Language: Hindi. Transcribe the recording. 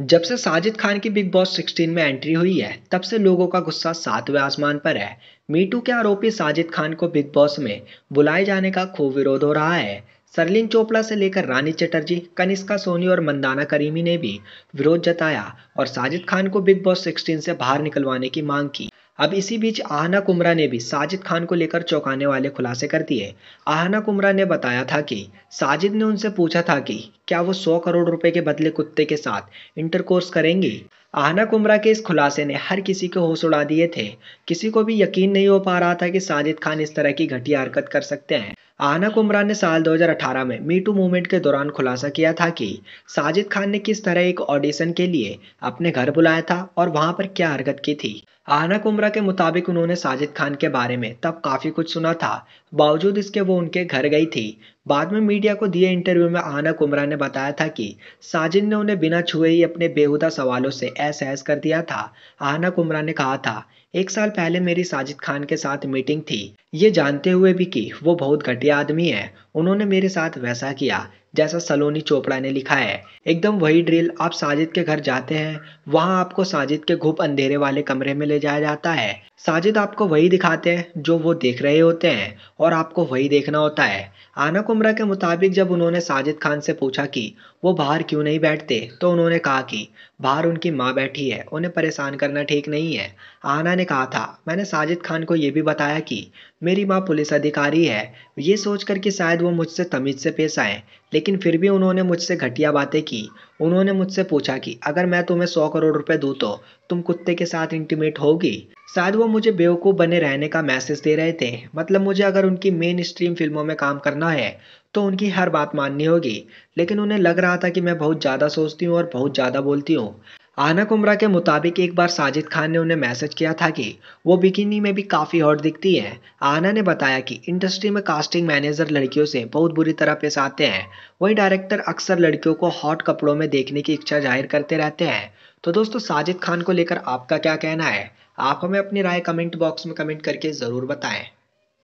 जब से साजिद खान की बिग बॉस 16 में एंट्री हुई है तब से लोगों का गुस्सा सातवें आसमान पर है मीटू के आरोपी साजिद खान को बिग बॉस में बुलाए जाने का खूब विरोध हो रहा है सरलिन चोपड़ा से लेकर रानी चटर्जी कनिष्का सोनी और मंदाना करीमी ने भी विरोध जताया और साजिद खान को बिग बॉस 16 से बाहर निकलवाने की मांग की अब इसी बीच आहना कुमरा ने भी साजिद खान को लेकर चौंकाने वाले खुलासे कर दिए आहना कुमरा ने बताया था कि साजिद ने उनसे पूछा था कि क्या वो सौ करोड़ रुपए के बदले कुत्ते के साथ इंटरकोर्स करेंगी आहना कुमरा के इस खुलासे ने हर किसी के होश उड़ा दिए थे किसी को भी यकीन नहीं हो पा रहा था कि साजिद खान इस तरह की घटिया हरकत कर सकते हैं आहना कुमरा ने साल 2018 में मीटू मूवमेंट के दौरान खुलासा किया था कि साजिद खान ने किस तरह एक ऑडिशन के लिए अपने घर बुलाया था और वहां पर क्या हरकत की थी आना कुमरा के मुताबिक उन्होंने साजिद खान के बारे में तब काफ़ी कुछ सुना था बावजूद इसके वो उनके घर गई थी बाद में मीडिया को दिए इंटरव्यू में आना कुमरा ने बताया था कि साजिद ने उन्हें बिना छुए ही अपने बेहुदा सवालों से ऐस ऐस कर दिया था आना कुमरा ने कहा था एक साल पहले मेरी साजिद खान के साथ मीटिंग थी ये जानते हुए भी कि वो बहुत घटिया आदमी है उन्होंने मेरे साथ वैसा किया जैसा सलोनी चोपड़ा ने लिखा है एकदम वही ड्रिल आप साजिद के घर जाते हैं वहां आपको साजिद के घुप अंधेरे वाले कमरे में ले जाया जाता है साजिद आपको वही दिखाते हैं जो वो देख रहे होते हैं और आपको वही देखना होता है आना कुमरा के मुताबिक जब उन्होंने साजिद खान से पूछा कि वो बाहर क्यों नहीं बैठते तो उन्होंने कहा कि बाहर उनकी माँ बैठी है उन्हें परेशान करना ठीक नहीं है आना ने कहा था मैंने साजिद खान को ये भी बताया कि मेरी माँ पुलिस अधिकारी है ये सोचकर कि शायद वो मुझसे तमीज़ से पेश आए लेकिन फिर भी उन्होंने मुझसे घटिया बातें की उन्होंने मुझसे पूछा कि अगर मैं तुम्हें सौ करोड़ रुपये दूँ तो तुम कुत्ते के साथ इंटीमेट होगी शायद वो मुझे बेवकूफ़ बने रहने का मैसेज दे रहे थे मतलब मुझे अगर उनकी मेन स्ट्रीम फिल्मों में काम करना है तो उनकी हर बात माननी होगी लेकिन उन्हें लग रहा था कि मैं बहुत ज़्यादा सोचती हूँ और बहुत ज़्यादा बोलती हूँ आना कुमरा के मुताबिक एक बार साजिद खान ने उन्हें मैसेज किया था कि वो बिकिनी में भी काफ़ी हॉट दिखती हैं आना ने बताया कि इंडस्ट्री में कास्टिंग मैनेजर लड़कियों से बहुत बुरी तरह पेश आते हैं वहीं डायरेक्टर अक्सर लड़कियों को हॉट कपड़ों में देखने की इच्छा जाहिर करते रहते हैं तो दोस्तों साजिद खान को लेकर आपका क्या कहना है आप हमें अपनी राय कमेंट बॉक्स में कमेंट करके ज़रूर बताएं